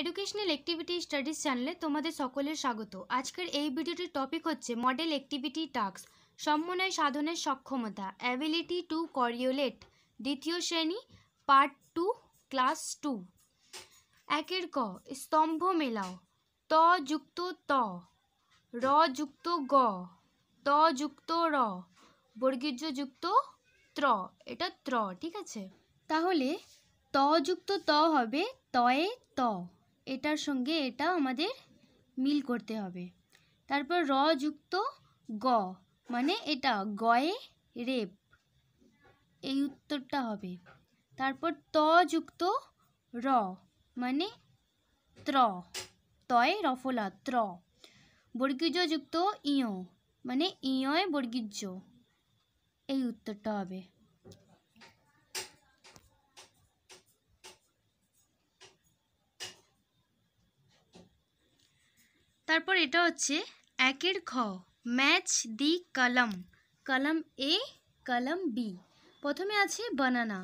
educational activity studies চ্যানেলে তোমাদের সকলের স্বাগত আজকের এই ভিডিওটির টপিক হচ্ছে মডেল অ্যাক্টিভিটি টাস্ক সমন্বয় সাধনের সক্ষমতা অ্যাবিলিটি টু করিওলেট দ্বিতীয় শ্রেণী পার্ট টু ক্লাস টু একের ক স্তম্ভ মেলাও ত যুক্ত ত র যুক্ত গ ত যুক্ত র বর্গীর্য যুক্ত ত্র এটা ত্র ঠিক আছে তাহলে ত যুক্ত ত হবে তয়ে ত এটার সঙ্গে এটাও আমাদের মিল করতে হবে তারপর র যুক্ত গ মানে এটা গয়ে রেপ এই উত্তরটা হবে তারপর ত যুক্ত র মানে ত্র তয় রফলা ত্র বর্গীজ যুক্ত ইয় মানে ইয়য় বর্গীজ এই উত্তরটা হবে তারপর এটা হচ্ছে একের খ ম্যাচ দি কলম কলম এ কলম বি প্রথমে আছে বানানা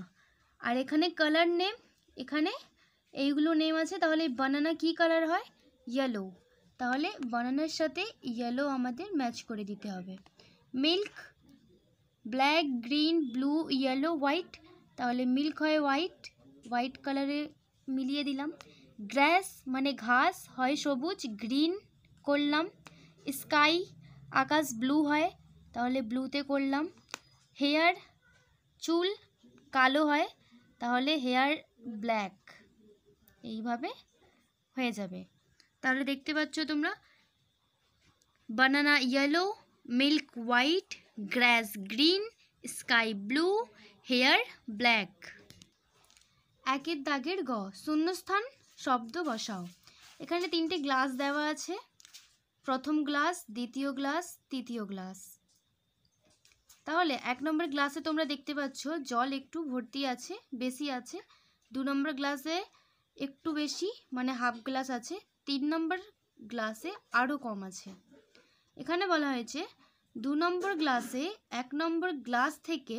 আর এখানে কালার নেম এখানে এইগুলো নেম আছে তাহলে বানানা কি কালার হয় ইয়েলো তাহলে বানানার সাথে ইয়েলো আমাদের ম্যাচ করে দিতে হবে milk black green blue yellow white তাহলে মিল্ক হয় হোয়াইট হোয়াইট কালারে মিলিয়ে দিলাম গ্র্যাস মানে ঘাস হয় সবুজ গ্রিন করলাম স্কাই আকাশ ব্লু হয় তাহলে ব্লুতে করলাম হেয়ার চুল কালো হয় তাহলে হেয়ার ব্ল্যাক এইভাবে হয়ে যাবে তাহলে দেখতে পাচ্ছ তোমরা banana yellow milk white grass green sky blue hair black একের দাগের গ শূন্যস্থান শব্দ বসাও এখানে তিনটে গ্লাস দেওয়া আছে প্রথম গ্লাস দ্বিতীয় গ্লাস তৃতীয় গ্লাস তাহলে এক নম্বর গ্লাসে তোমরা দেখতে পাচ্ছ জল একটু ভর্তি আছে বেশি আছে দু নম্বর গ্লাসে একটু বেশি মানে হাফ গ্লাস আছে তিন নম্বর গ্লাসে আরও কম আছে এখানে বলা হয়েছে দু নম্বর গ্লাসে এক নম্বর গ্লাস থেকে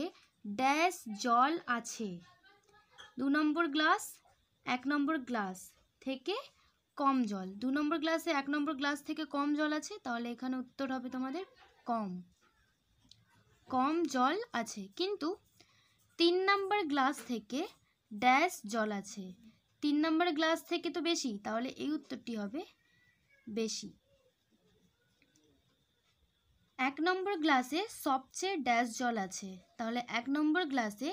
ড্যাশ জল আছে দু নম্বর গ্লাস এক নম্বর গ্লাস থেকে কম জল দু নম্বর গ্লাসে এক নম্বর গ্লাস থেকে কম জল আছে তাহলে এখানে উত্তর হবে তোমাদের কম কম জল আছে কিন্তু তিন নম্বর গ্লাস থেকে ড্যাশ জল আছে তিন নম্বর গ্লাস থেকে তো বেশি তাহলে এই উত্তরটি হবে বেশি এক নম্বর গ্লাসে সবচেয়ে ড্যাশ জল আছে তাহলে এক নম্বর গ্লাসে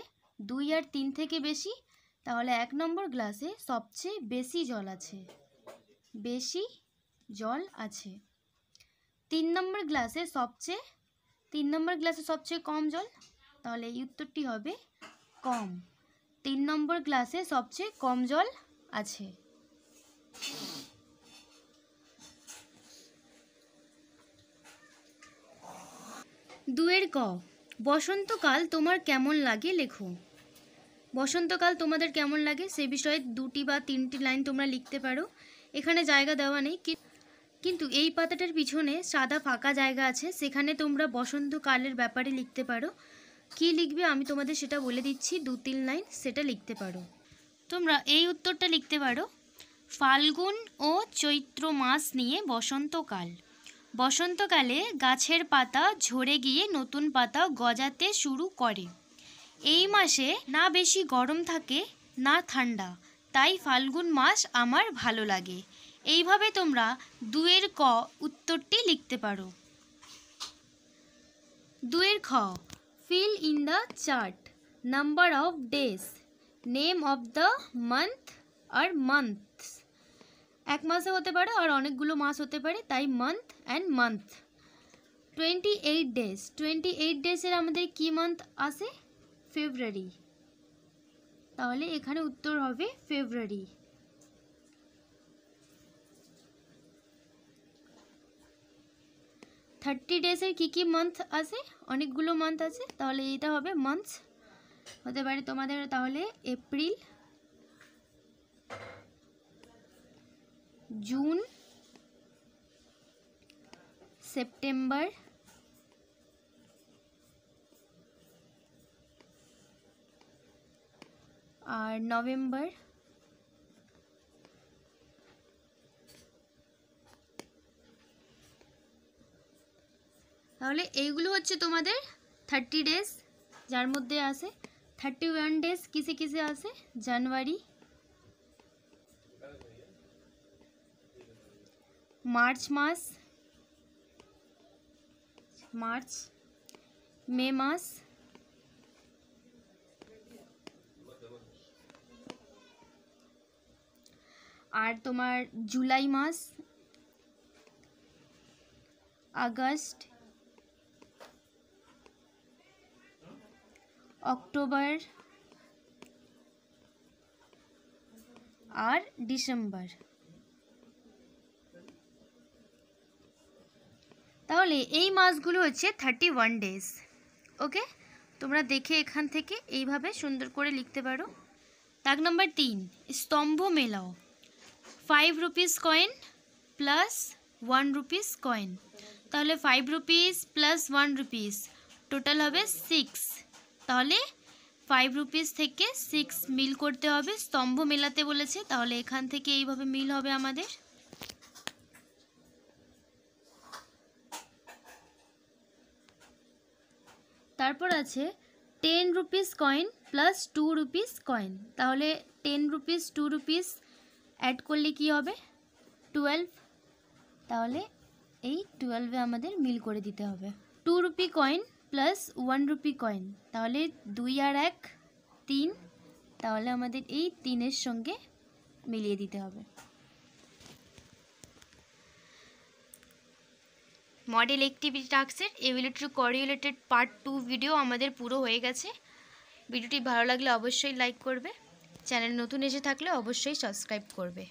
দুই আর তিন থেকে বেশি তাহলে এক নম্বর গ্লাসে সবচেয়ে বেশি জল আছে বেশি জল আছে তিন নম্বর গ্লাসে সবচেয়ে তিন নম্বর গ্লাসে সবচেয়ে কম জল তাহলে এই উত্তরটি হবে কম তিন নম্বর গ্লাসে সবচেয়ে কম জল আছে দুয়ের ক বসন্তকাল তোমার কেমন লাগে লেখো বসন্তকাল তোমাদের কেমন লাগে সে বিষয়ে দুটি বা তিনটি লাইন তোমরা লিখতে পারো এখানে জায়গা দেওয়া নেই কিন্তু এই পাতাটার পিছনে সাদা ফাঁকা জায়গা আছে সেখানে তোমরা বসন্তকালের ব্যাপারে লিখতে পারো কি লিখবে আমি তোমাদের সেটা বলে দিচ্ছি দু তিন লাইন সেটা লিখতে পারো তোমরা এই উত্তরটা লিখতে পারো ফাল্গুন ও চৈত্র মাস নিয়ে বসন্তকাল বসন্তকালে গাছের পাতা ঝরে গিয়ে নতুন পাতা গজাতে শুরু করে এই মাসে না বেশি গরম থাকে না ঠান্ডা তাই ফাল্গুন মাস আমার ভালো লাগে এইভাবে তোমরা দুয়ের ক উত্তরটি লিখতে পারো দুয়ের খ fill in the chart number of days name of the month আর মান্থস এক মাসে হতে পারে আর অনেকগুলো মাস হতে পারে তাই month and month twenty eight days twenty eight ডেজের আমাদের কী মান্থ আসে ফেব্রুয়ারি তাহলে এখানে উত্তর হবে ফেব্রুয়ারি থার্টি ডেজের কী কী মান্থ আছে অনেকগুলো মান্থ আছে তাহলে এইটা হবে মান্থ হতে পারে তোমাদের তাহলে এপ্রিল জুন সেপ্টেম্বর নভেম্বর তাহলে এইগুলো হচ্ছে তোমাদের 30 ডেজ যার মধ্যে আছে 31 ডেজ কি কি কি আছে জানুয়ারি মার্চ মাস মার্চ মে মাস আর তোমার জুলাই মাস আগস্ট অক্টোবর আর ডিসেম্বর তাহলে এই মাসগুলো হচ্ছে থার্টি ওয়ান ডেজ ওকে তোমরা দেখে এখান থেকে এইভাবে সুন্দর করে লিখতে পারো তাক নম্বর তিন স্তম্ভ মেলাও five rupees coin plus one rupees coin তাহলে five rupees plus one rupees total হবে সিক্স তাহলে ফাইভ রুপিস থেকে সিক্স মিল করতে হবে স্তম্ভ মেলাতে বলেছে তাহলে এখান থেকে এইভাবে মিল হবে আমাদের তারপর আছে ten rupees coin plus two rupees coin তাহলে ten rupees two rupees add করলে কি হবে টুয়েলভ তাহলে এই টুয়েলভে আমাদের মিল করে দিতে হবে two rupee coin plus one rupee coin তাহলে দুই আর এক তিন তাহলে আমাদের এই তিনের সঙ্গে মিলিয়ে দিতে হবে মডেল অ্যাক্টিভিটি টাস্কের evaluated correlated part two video আমাদের পুরো হয়ে গেছে ভিডিওটি ভালো লাগলে অবশ্যই লাইক করবে চ্যানেল নতুন এসে থাকলে অবশ্যই সাবস্ক্রাইব করবে